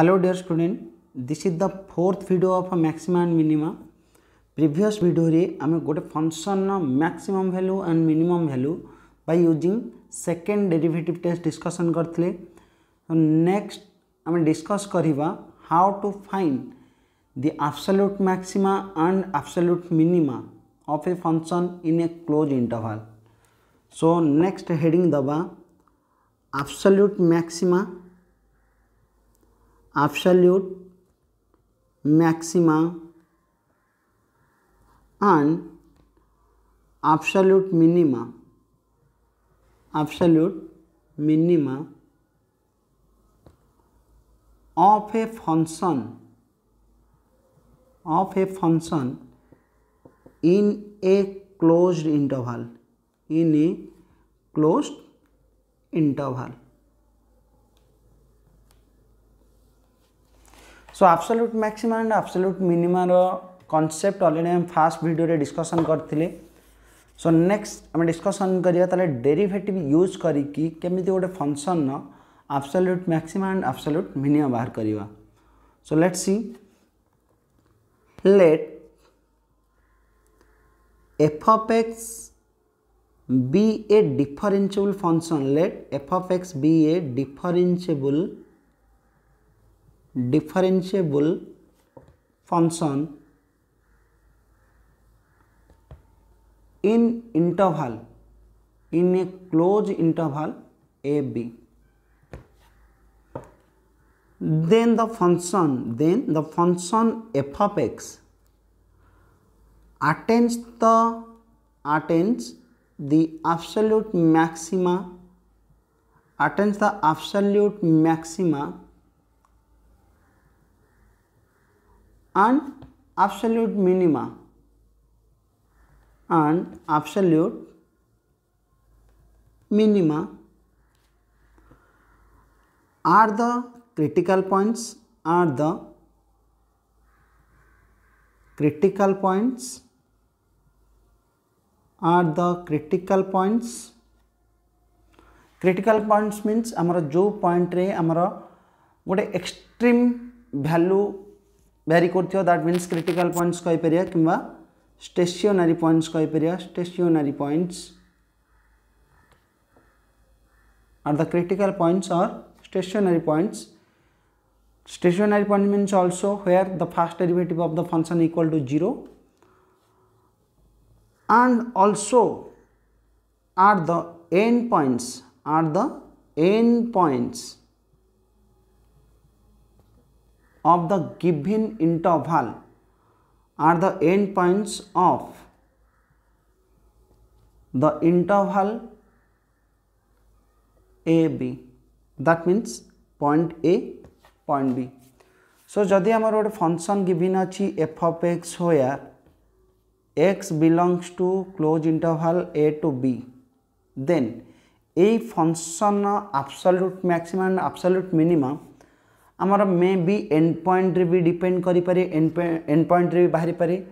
hello dear student this is the fourth video of a maximum and minima previous video re ame gote function na maximum value and minimum value by using second derivative test discussion karthile so next ame discuss kariba how to find the absolute maxima and absolute minima of a function in a closed interval so next heading daba absolute maxima absolute maxima and absolute minima absolute minima of a function of a function in a closed interval in a closed interval so absolute maxima and absolute minima रो already already हम first video रे discussion करथिले so next हम discussion करिया तले derivative use करी केमिति गोटे फंक्शन न absolute maxima and absolute minima बाहर करिवा so let's see let f of x be a differentiable function let f of x be a differentiable differentiable function in interval in a close interval A B then the function then the function F of X attains the attains the absolute maxima attains the absolute maxima and absolute minima and absolute minima are the critical points are the critical points are the critical points critical points means ଆମର point re ଆମର ଗୋଟେ extreme value. व्यारी कर that mean critical points कहींपर कि stationary points कहींपर stationary point are the critical points are stationary point stationary point mean also where the first derivative of the function equal to zero and also are the end point are the end point of the given interval are the endpoints of the interval a b that means point a point b so jodi amar a function given achi f of x where x belongs to closed interval a to b then a function absolute maximum and absolute minimum आमर मे भी and point रे भी depend करि पारे and point रे भी बाहरी पारे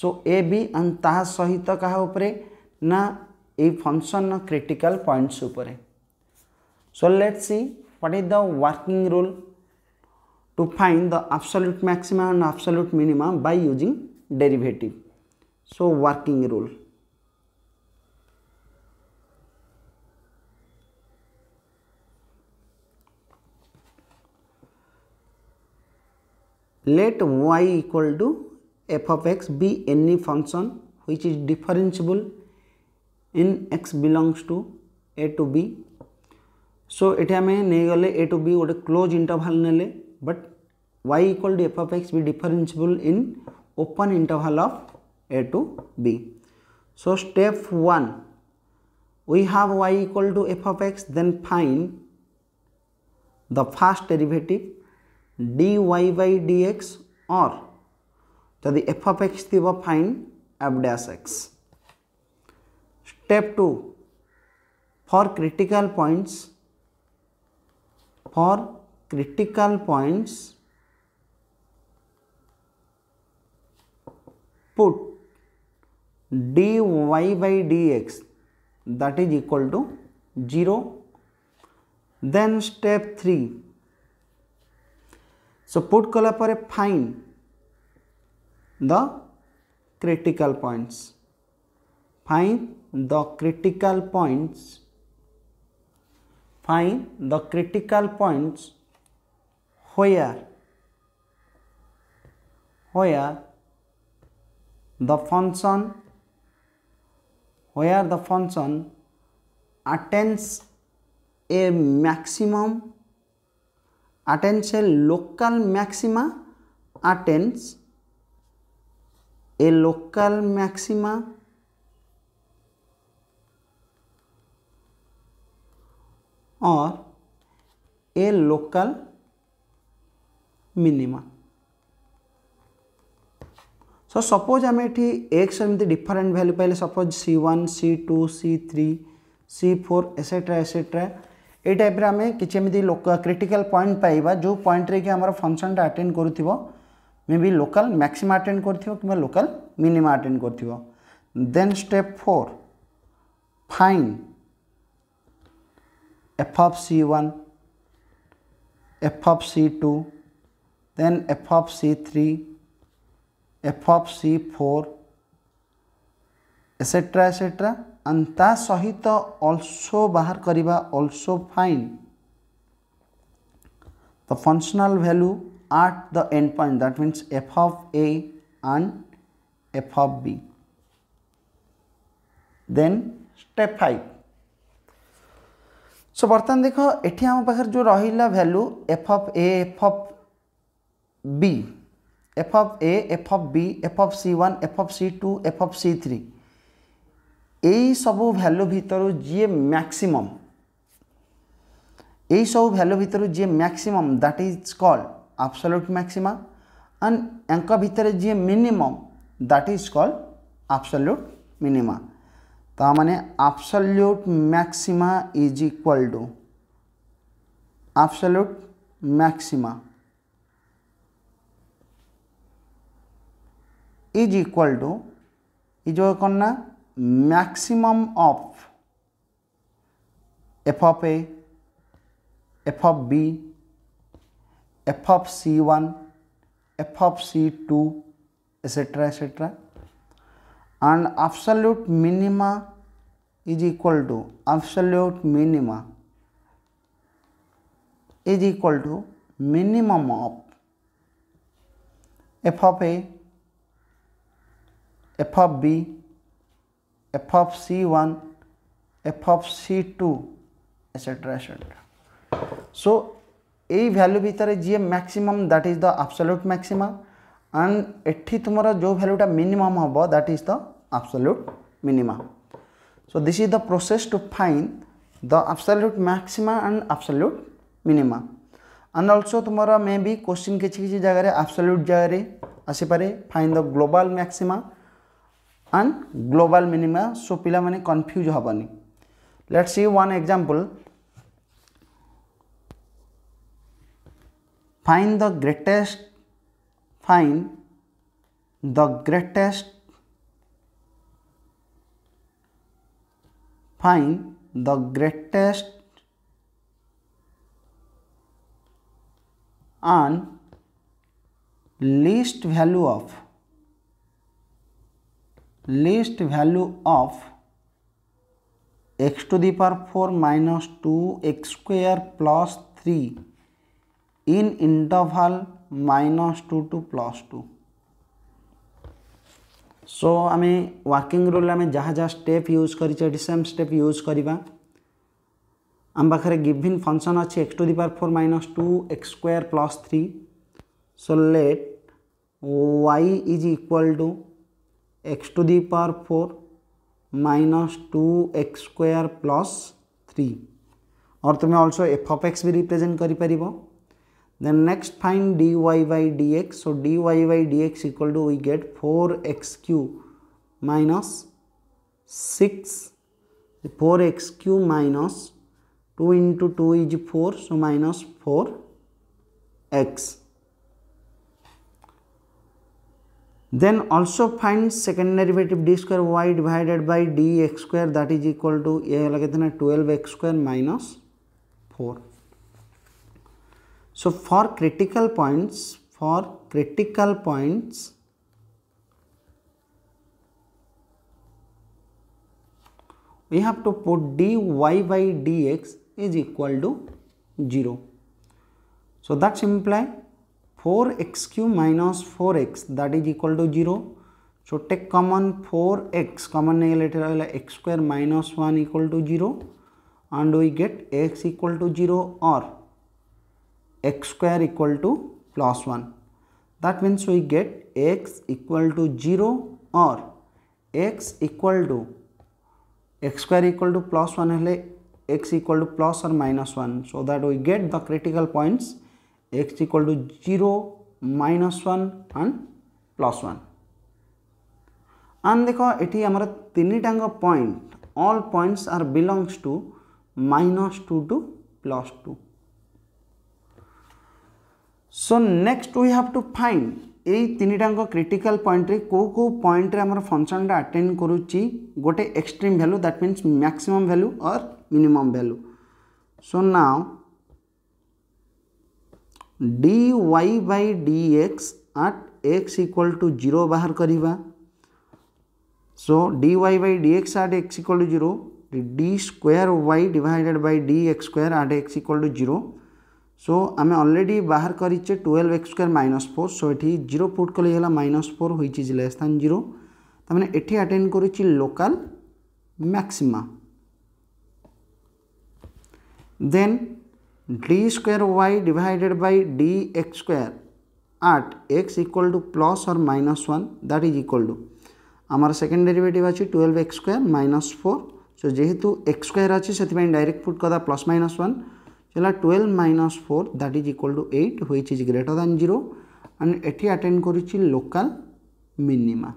सो ए बी एंड ता सहित कहा ऊपर ना ए फंक्शन ना क्रिटिकल पॉइंट्स ऊपर so let's see what is the working rule to find the absolute maximum and absolute minimum by using derivative so working rule let y equal to f of x be any function which is differentiable in x belongs to a to b so it am a to b would close interval nele but y equal to f of x be differentiable in open interval of a to b so step one we have y equal to f of x then find the first derivative D Y Y D X और जदि F of X थी find F dash X step two for critical points for critical points Y dy D X that is equal to zero then step three So put for a find the critical points. Find the critical points. Find the critical points where where the function where the function attains a maximum attains a local maxima attains a local maxima और a local minima so suppose आम एक एमती different value पाइले suppose C one C two C three C four etcetera etcetera ये type आम कि critical point पाइबा जो पॉइंट रे कि आम फंक्शन अटेंड कर may be local maxima attain कर लोकाल मिनिमम आटेड कर then step four find F of C one F of C two then F of C three F of C four etcetera etcetera and ତା ସହିତ also ବାହାର କରିବା also find the functional value at the end point that means F of A and F of B then step five so ବର୍ତ୍ତମାନ ଦେଖ ଏଠି ଆମ ପାଖରେ ଯେଉଁ ରହିଲା value F of A F of B F of A F of B F of C one F of C two F of C three यही सब value भितर जी मैक्सीम यू भैल्यू भितर जी मैक्सीम दैट इज कल आबसोल्यूट maxima and भितर जी minimum that is कल आबसोल्यूट minima तो मैंने absolute maxima is equal to absolute maxima is equal to ये जो कौन ना maximum of f of a, f of b, f of c1, f of c2 etc etc and absolute minima is equal to absolute minima is equal to minimum of f of a, f of b, f of c1 f of c2 etc etc so এই value ভিতরে যে maximum that is the absolute maximum and এটি তোমার যে ভ্যালুটা minimum হব that is the absolute minimum so this is the process to find the absolute maxima and absolute minimum and also তোমার may be question কিছু কিছু জায়গায় absolute জায়গায় আসিপারে find the global maxima and global minima so पाने confuse हेनी let's see one example find the greatest find the greatest find the greatest and least value of least value of x to the power four minus two x square plus three in interval minus two two plus two so आम working rule आम जहाँ जहाँ step use कर same step use करवा आम पाखे given function अच्छे x to the power four minus two x square plus three so let y is equal to x to the power four minus two x square plus three और तुम्हें also f of x भी represent कर then next find d y by d x so d y by d x equal to we get four x cube minus six four x cube minus two into two is four so minus four x Then also find second derivative d square y divided by dx square that is equal to a लगे 12x square minus 4. So for critical points, for critical points, we have to put dy by dx is equal to 0. So that implies four x cube minus four x that is equal to zero so take common four x common नहीं गल x square minus one equal to zero and we get x equal to zero और x square equal to plus one that means we get x equal to zero और x equal to x square equal to plus one x equal to plus और minus one so that we get the critical points x equal to 0 minus 1 and plus 1 and देखो एठी हमारे तीन टांग point all points are belongs to minus 2 to plus 2 so next we have to find এই তিনটাঙ্ক critical পয়েন্টে কেউ কেউ পয়েন্টে আমার ফংশনটা আটেন্ড করুচি গোটে extreme value that means maximum value or minimum value so now d y by d x at x equal to zero बाहर करवा so d y by d x at x equal to zero d square y divided by d x square at x equal to zero so आम already बाहर करें twelve x square minus four so ये zero put कले minus four हो less than zero तमें ये आटेड कर local maxima then d square y divided by d x square at x equal to plus और minus one that is equal to আমার second derivative আছে twelve x square minus four so যেহেতু x square আছে সেপাই direct put কদা plus minus one চলা twelve minus four that is equal to eight which is greater than zero and এটি attend করেছি local minima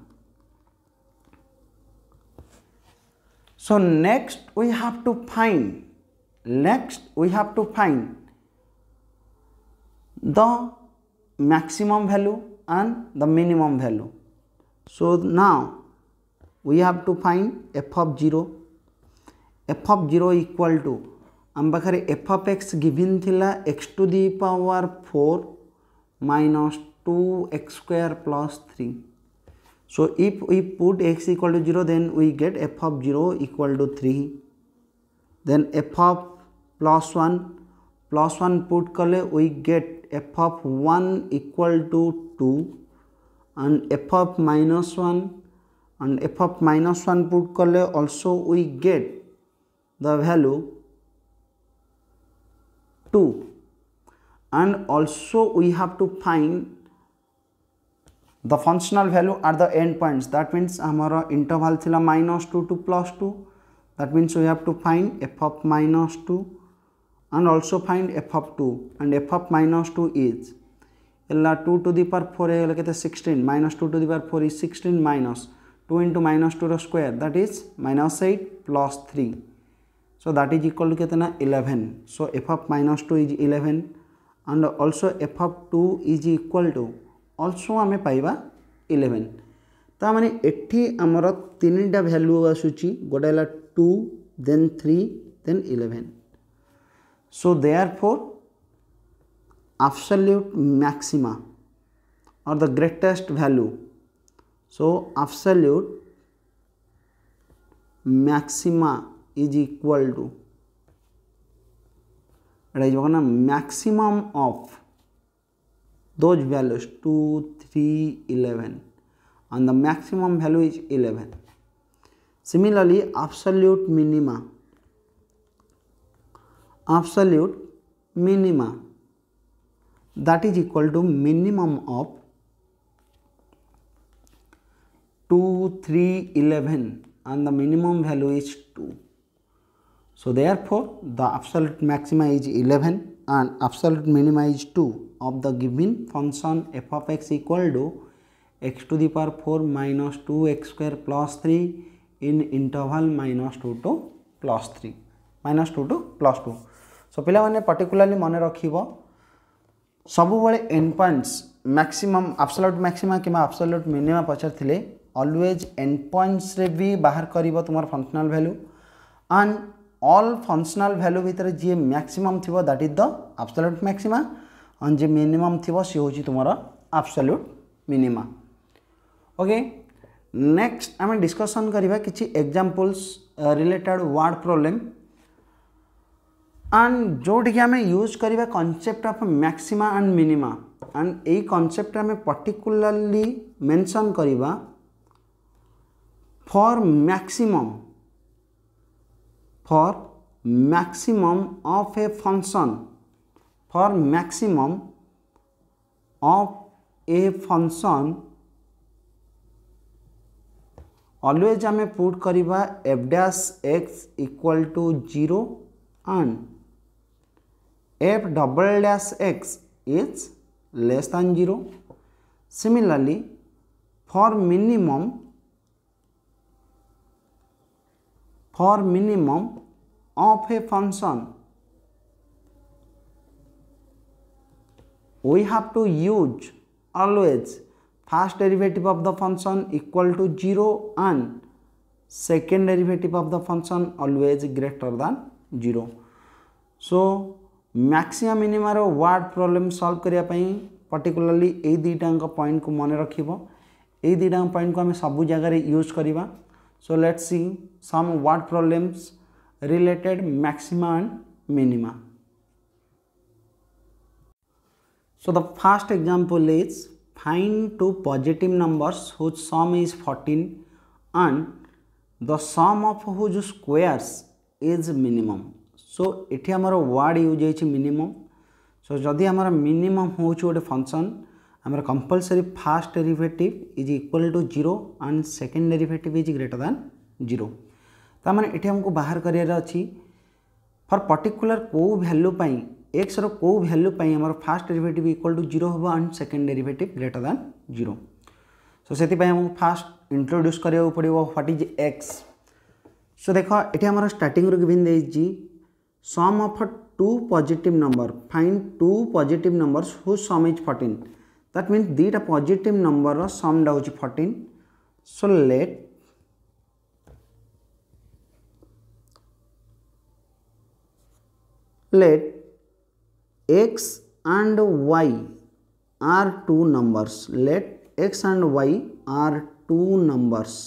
so next we have to find next we have to find the maximum value and the minimum value so now we have to find f of 0 f of 0 equal to am bakare f of x given thila x to the power 4 minus 2x square plus 3 so if we put x equal to 0 then we get f of 0 equal to 3 then f of plus 1 plus 1 put kale we get f of 1 equal to 2 and f of minus 1 and f of minus 1 put kale also we get the value 2 and also we have to find the functional value at the end points that means हमारा interval थिला minus 2 to plus 2 that means we have to find f of minus 2 and also find f of 2 and f of minus 2 is ella 2 to the power 4 ella kete 16 minus 2 to the power 4 is 16 minus 2 into minus 2 square that is minus 8 plus 3 so that is equal to ketna 11 so f of minus 2 is 11 and also f of 2 is equal to also आम पाइबा eleven ता मैंने eighty आमर तीन value आसूँ गोटे है two then three then eleven So therefore, absolute maxima or the greatest value. So absolute maxima is equal to এটা যখন maximum of those values two three and the maximum value is 11. Similarly, absolute minima absolute minima that is equal to minimum of 2 3 11 and the minimum value is 2 so therefore the absolute maxima is 11 and absolute minima is 2 of the given function f of x equal to x to the power 4 minus 2 x square plus 3 in interval minus 2 to plus 3 minus 2 to plus 2 so पिलाने particularly मन रख सबुबले endpoints maximum absolute maxima कि absolute minima पचार always endpoints रे भी बाहर कर तुम functional value and all functional value भितर जी मैक्सिमम थी that is the absolute maxima and जी मिनिमम थी सी हूँ तुम आब्सोल्यूट मिनिमा ओके नेक्स्ट आम डिस्कसन करवा किसी examples related word problem and जोटि आम यूज करवा concept of maxima and minima and यही कनसेप्ट आम पर्टिकुलाली मेनसन करवा for maximum for maximum of a function for maximum of a function always आम पुट करवा f x equal to zero and f double dash x is less than 0 similarly for minimum for minimum of a function we have to use always first derivative of the function equal to 0 and second derivative of the function always greater than 0 so maximum मिनिमार word problem solve करने particularly दुटा point को मन रख दुटा point को आम सब जगार यूज करवा so let's see some word problems related maxima and minima so the first example is find two positive numbers whose sum is fourteen and the sum of whose squares is minimum so ये आमर word use हो minimum so जदि आमर minimum हूँ गोटे function आमर compulsory first derivative is equal to zero and second derivative is greater than zero ताने बाहर करार फर पर्टिकुलर कौ भैल्यू पाई एक्सर कौ value first derivative equal to zero हम and second derivative greater than zero so से फास्ट इंट्रोड्यूस करा पड़ो ह्वाट इज एक्स सो देख ये आम start given the sum of two positive number find two positive number who sum is fourteen that mean दुटा positive number समटा हो fourteen so let let x and y are two numbers let x and y are two numbers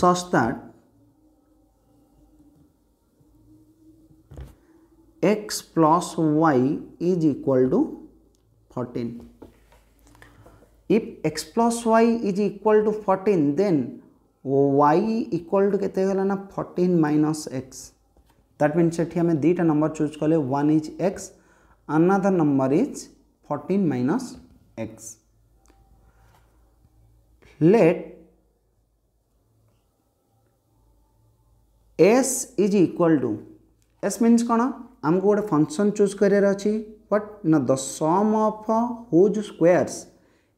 such that x plus y is equal to fourteen if x plus y is equal to fourteen then y equal to के fourteen minus x that mean से दुईटा number choose कले one is x another number is fourteen minus x let s is equal to s means कौन आमको गोटे function choose करार अच्छी what ना the sum of whose squares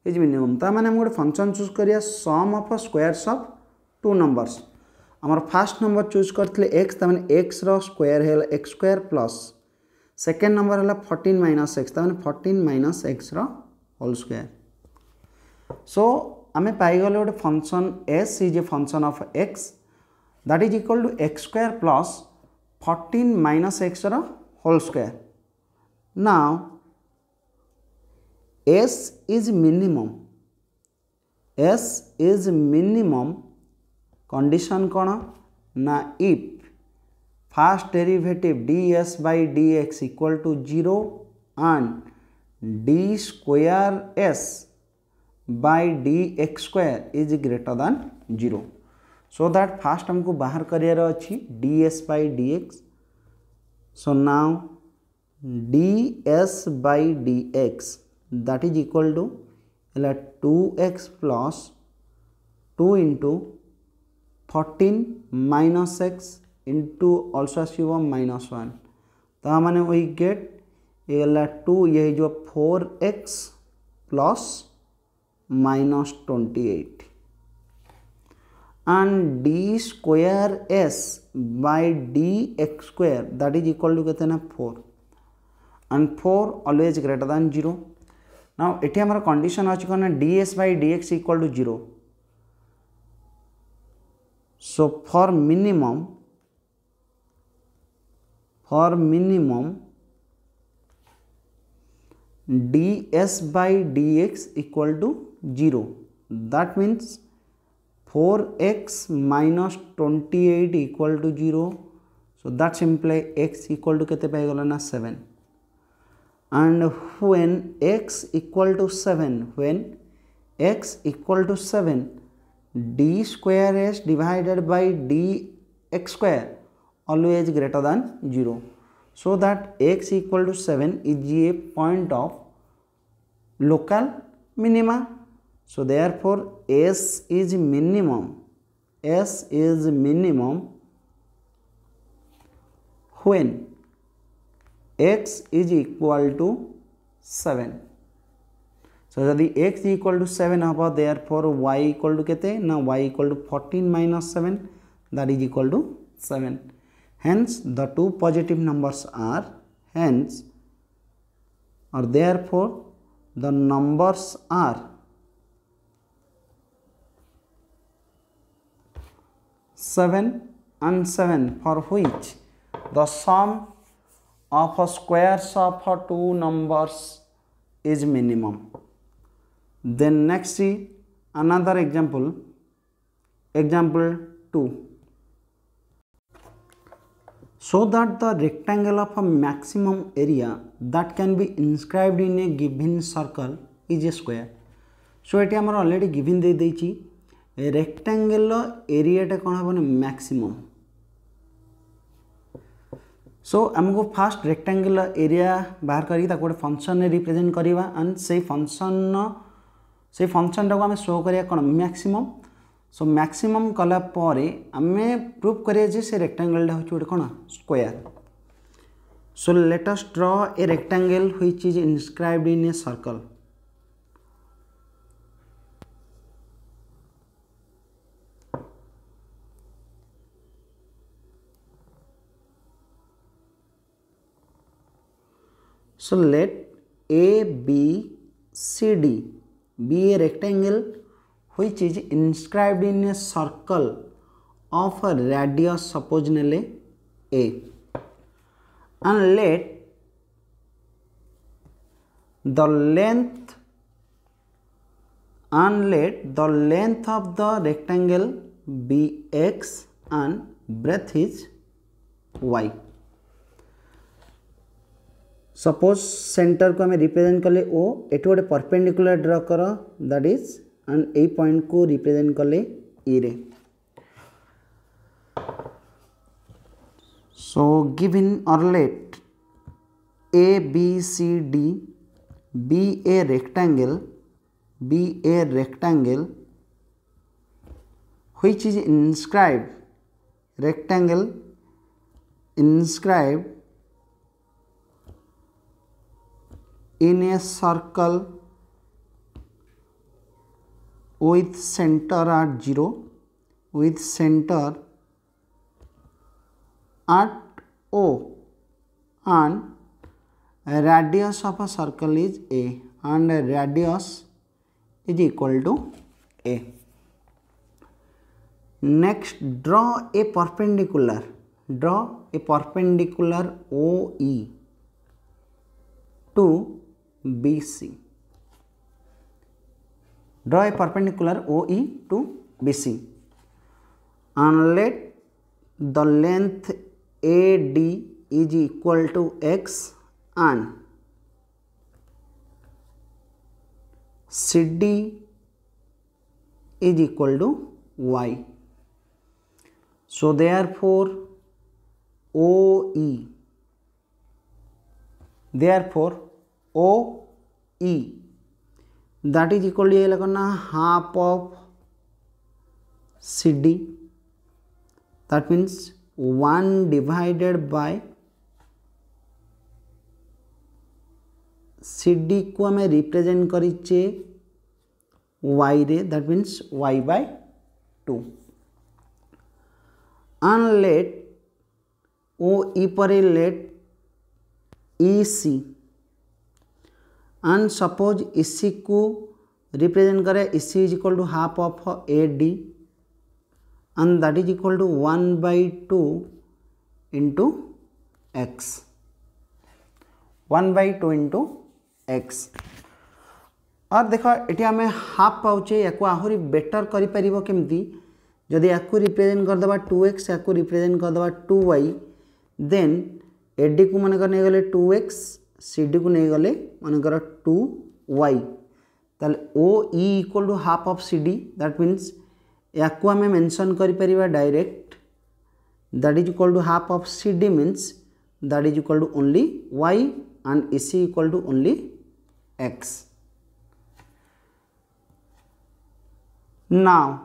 is minimum ताने आम गोटे फंक्शन चूज करा sum of squares of two numbers आमर फास्ट नंबर चूज करते एक्स तमें एक्स रोयर है x square plus second number है फर्टन माइनस एक्स तमें फर्टन minus x whole square so आम पाईल गोटे function s is a function of x that is equal to x square plus fourteen minus x र whole square. Now, S is minimum. S is minimum condition kona? Na if first derivative ds by dx equal to 0 and d square s by dx square is greater than 0 so that first ko bahar kariya ra ds by dx So now ds by dx that is equal to let 2x plus 2 into 14 minus x into also as you are minus 1. तामने we get ये ला 2 यही जो 4x plus minus 28 and d square s by dx square that is equal to कितना four and four always greater than zero. now ये our condition which is है ds by dx equal to zero. so for minimum for minimum ds by dx equal to 0 that means 4x minus 28 equal to 0. So that simply x equal to kete paigala 7. And when x equal to 7, when x equal to 7, d square is divided by dx square always greater than 0. So that x equal to 7 is a point of local minima so therefore S is minimum. S is minimum when x is equal to 7. So the x equal to seven, हम therefore y equal to केते Now y equal to 14 minus 7 that is equal to 7. hence the two positive numbers are hence or therefore the numbers are 7 and 7 for which the sum of a squares of a two numbers is minimum. Then next see another example. Example 2. So that the rectangle of a maximum area that can be inscribed in a given circle is a square. So it is already given दे दी ରେକ୍ଟାଙ୍ଗେଲ୍ର ଏରିଆଟା କ'ଣ ହେବ ନା maximum so ଆମକୁ first ରେକ୍ଟାଙ୍ଗେଲ୍ର area ବାହାର କରିକି ତାକୁ ଗୋଟେ ଫଙ୍କସନ୍ରେ represent କରିବା ଆଣ୍ଡ ସେଇ ଫଙ୍କସନ୍ର ସେଇ ଫଙ୍କସନ୍ଟାକୁ ଆମେ ଶୋ କରିବା କ'ଣ ମ୍ୟାକ୍ସିମମ୍ ସୋ ମ୍ୟାକ୍ସିମମ୍ କଲା ପରେ ଆମେ ପ୍ରୁଭ୍ କରିବା ଯେ ସେ ରେକ୍ଟାଙ୍ଗେଲ୍ଟା ହେଉଛି ଗୋଟେ କ'ଣ square so let's draw a rectangle which is inscribed in a circle So let ABCD be a rectangle which is inscribed in a circle of a radius suppose A and let the length and let the length of the rectangle be x and breadth is y. Suppose centre को आम represent कले ओ ये गोटे perpendicular draw कर that is and यही point को represent कले E so given और let A B C D be a rectangle be a rectangle which is inscribed rectangle inscribed in a circle with center at 0 with center at O and radius of a circle is A and radius is equal to A. Next draw a perpendicular draw a perpendicular OE to BC. Draw a perpendicular OE to BC and let the length AD is equal to X and CD is equal to Y. So therefore OE therefore O E that is equal to ये लगना half of C D that means one divided by C D को आम represent कर y रे that means y by two and let O E पर let E C and suppose E C को represent करें E C is equal to half of A D and that is equal to one by two into x one by two into x और देख ये आम half पाचे या आहरी better करमती जदि या रिप्रेजेंट करदे टू एक्स या रिप्रेजेंट करदे टू वाई देन एडी को मन कर टू एक्स सीडी को नहींगले गले मनकर टू वाई तो equal to half of C D that means या को आम मेनसन कर direct that is equal to half of C D means that is equal to only y and is equal to only x now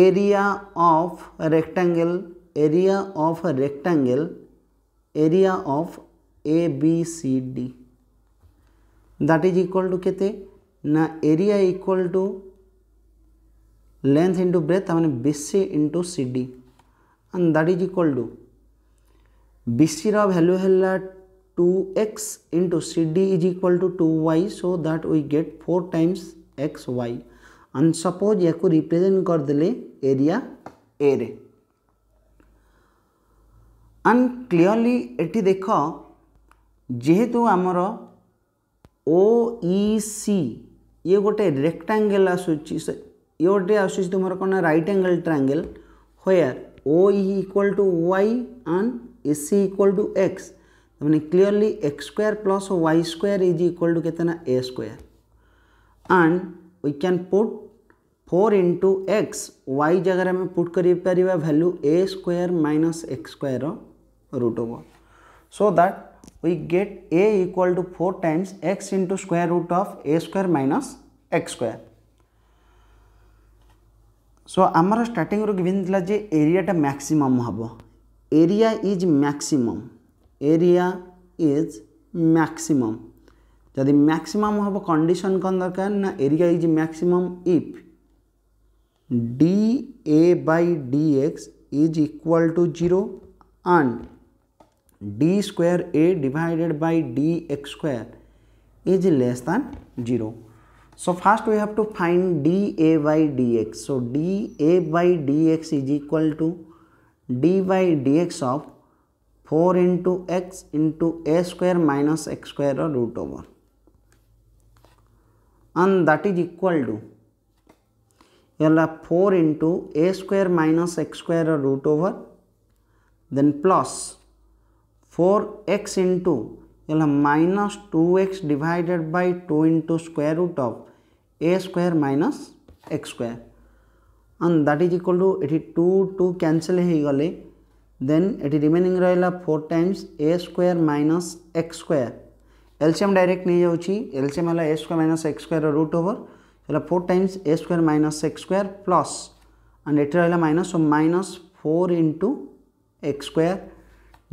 area of rectangle area of rectangle area of A B C D that is equal to केते ना area equal to length into breadth तामने BC into CD and that is equal to BC रा value हैला 2x into CD is equal to 2y so that we get 4 times xy and suppose या को represent कर दिले area A रे and clearly ଏଠି ଦେଖ ଯେହେତୁ ଆମର ଓ ଇ ସି ଇଏ ଗୋଟେ ରେକ୍ଟାଙ୍ଗେଲ୍ ଆସୁଛି ଇଏ ଗୋଟେ ଆସୁଛି ତୁମର କ'ଣ right angle triangle where O E equal to y and A C equal to x ତାମାନେ clearly x square plus y square is equal to କେତେ ନା a square and we can put four into x y जगार आम put कर value a square minus x square root over so that we get a equal to 4 times x into square root of a square minus x square so amara starting ru given thila je area ta maximum area is maximum area is maximum jadi maximum hobo condition kon dorkar na area is maximum if da by dx is equal to 0 and d square a divided by dx square is less than 0. So first we have to find dA by dx. So dA by dx is equal to d by dx of 4 into x into a square minus x square or root over and that is equal to you 4 into a square minus x square or root over then plus four x into minus two x divided by two into square root of a square minus x square that is equal to ये two two cancel गले then ये remaining रहा four times a square minus x square LCM direct नहीं जाऊँगी LCM है a square minus x square root over है four times a square minus x square plus and ये रहा minus minus four into x square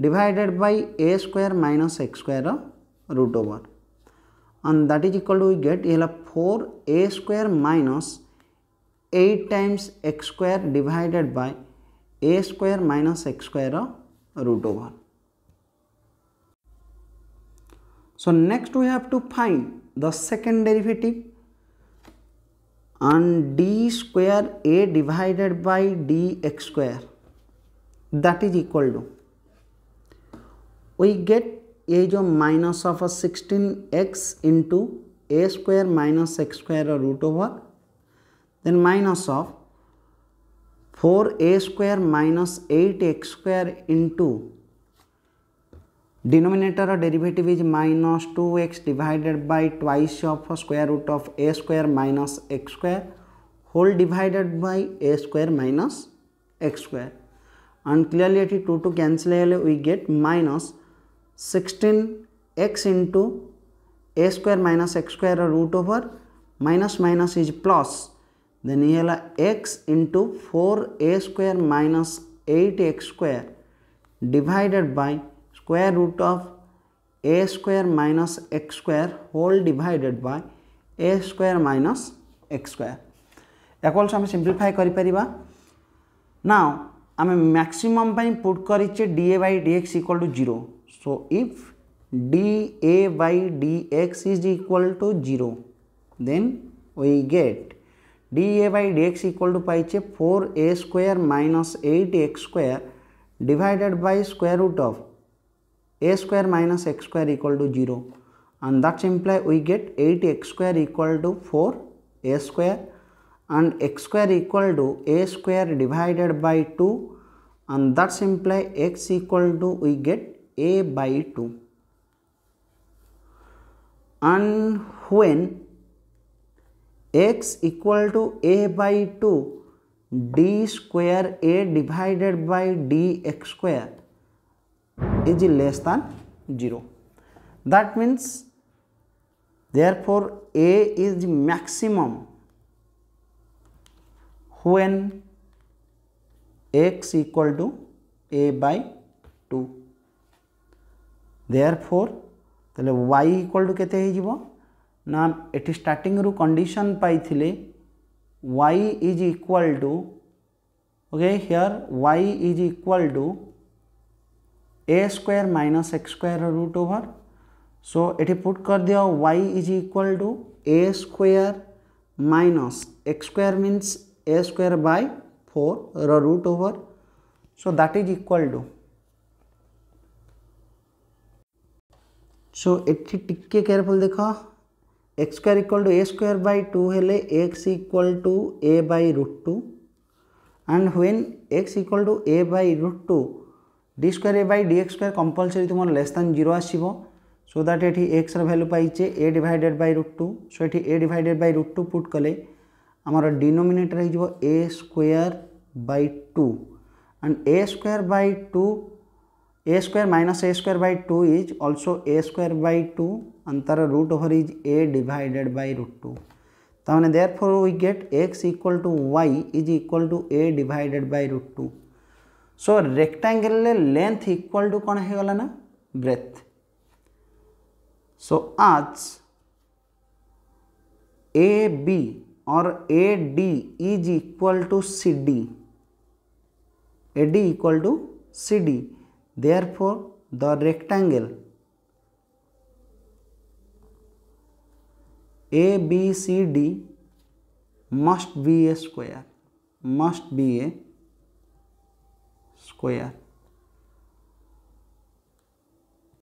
divided by a square minus x square root over and that is equal to we get here 4 a square minus 8 times x square divided by a square minus x square root over. So next we have to find the second derivative and d square a divided by dx square that is equal to we get ये जो minus of sixteen x into a square minus x square और root over then minus of four a square minus eight x square into denominator और derivative is minus two x divided by twice of square root of a square minus x square whole divided by a square minus x square and clearly two two cancel we get minus sixteen x into a square minus x square root over minus minus is plus then ये x into four a square minus eight x square divided by square root of a square minus x square whole divided by a square minus x square या also um simplify कर now um maxim put करे dA by dx equal to zero So, if dA by dx is equal to 0, then we get dA by dx equal to pi che 4a square minus 8x square divided by square root of a square minus x square equal to 0 and that's imply we get 8x square equal to 4 a square and x square equal to a square divided by 2 and that's imply x equal to we get a by 2 and when x equal to a by 2 d square a divided by dx square is less than 0 that means therefore a is the maximum when x equal to a by 2 there four তাহলে y equal to के ना ये না रु condition पाई y is y two okay here y is y two a square minus x square root over so ये put कर दिया y is equal to a square minus x square means a square by four root over so that is equal to so एटी टिके careful देख x square equal to A square by two हेले x equal to a by root two and when x equal to a by root two d square a by d x square compulsory तुम less than zero आसो so that at x value पाइचे a divided by root two so ये a divided by root two put कले আমার denominator हो square by two and a square by two a square minus a square by two is also a square by two अंतर root over is a divided by root two तो मैंने there four we get x equal to y is equal to a divided by root two so rectangle length equal to कौन हो breadth so आज a b और a d is equal to c d a d equal to c d Therefore, the rectangle ABCD must be a square, must be a square.